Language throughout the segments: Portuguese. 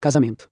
Casamento.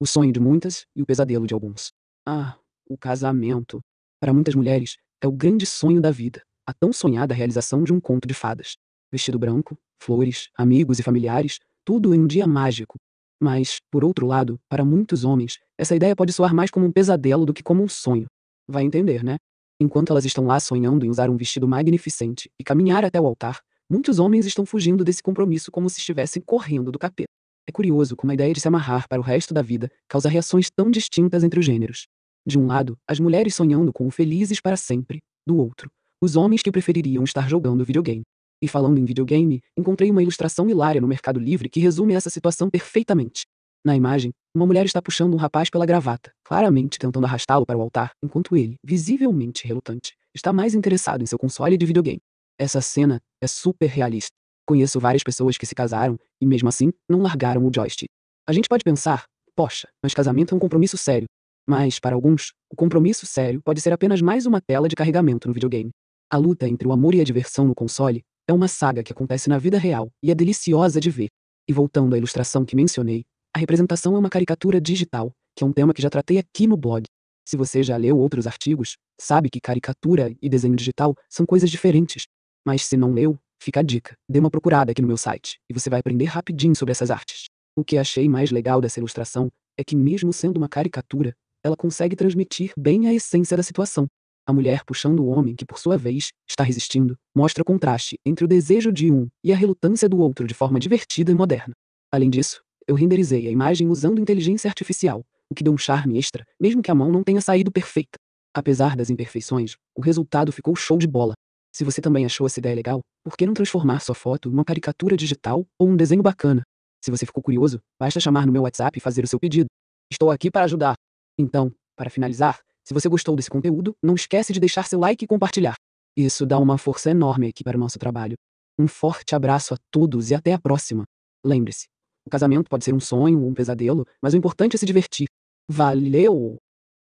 O sonho de muitas e o pesadelo de alguns. Ah, o casamento. Para muitas mulheres, é o grande sonho da vida, a tão sonhada realização de um conto de fadas. Vestido branco, flores, amigos e familiares, tudo em um dia mágico. Mas, por outro lado, para muitos homens, essa ideia pode soar mais como um pesadelo do que como um sonho. Vai entender, né? Enquanto elas estão lá sonhando em usar um vestido magnificente e caminhar até o altar, muitos homens estão fugindo desse compromisso como se estivessem correndo do capeta. É curioso como a ideia de se amarrar para o resto da vida causa reações tão distintas entre os gêneros. De um lado, as mulheres sonhando com o felizes para sempre, do outro, os homens que prefeririam estar jogando videogame. E falando em videogame, encontrei uma ilustração hilária no Mercado Livre que resume essa situação perfeitamente. Na imagem, uma mulher está puxando um rapaz pela gravata, claramente tentando arrastá-lo para o altar, enquanto ele, visivelmente relutante, está mais interessado em seu console de videogame. Essa cena é super realista. Conheço várias pessoas que se casaram e, mesmo assim, não largaram o joystick. A gente pode pensar, poxa, mas casamento é um compromisso sério. Mas, para alguns, o compromisso sério pode ser apenas mais uma tela de carregamento no videogame. A luta entre o amor e a diversão no console é uma saga que acontece na vida real e é deliciosa de ver. E voltando à ilustração que mencionei, a representação é uma caricatura digital, que é um tema que já tratei aqui no blog. Se você já leu outros artigos, sabe que caricatura e desenho digital são coisas diferentes. Mas se não leu, Fica a dica, dê uma procurada aqui no meu site, e você vai aprender rapidinho sobre essas artes. O que achei mais legal dessa ilustração é que, mesmo sendo uma caricatura, ela consegue transmitir bem a essência da situação. A mulher puxando o homem que, por sua vez, está resistindo, mostra o contraste entre o desejo de um e a relutância do outro de forma divertida e moderna. Além disso, eu renderizei a imagem usando inteligência artificial, o que deu um charme extra, mesmo que a mão não tenha saído perfeita. Apesar das imperfeições, o resultado ficou show de bola. Se você também achou essa ideia legal, por que não transformar sua foto em uma caricatura digital ou um desenho bacana? Se você ficou curioso, basta chamar no meu WhatsApp e fazer o seu pedido. Estou aqui para ajudar. Então, para finalizar, se você gostou desse conteúdo, não esquece de deixar seu like e compartilhar. Isso dá uma força enorme aqui para o nosso trabalho. Um forte abraço a todos e até a próxima. Lembre-se, o casamento pode ser um sonho ou um pesadelo, mas o importante é se divertir. Valeu!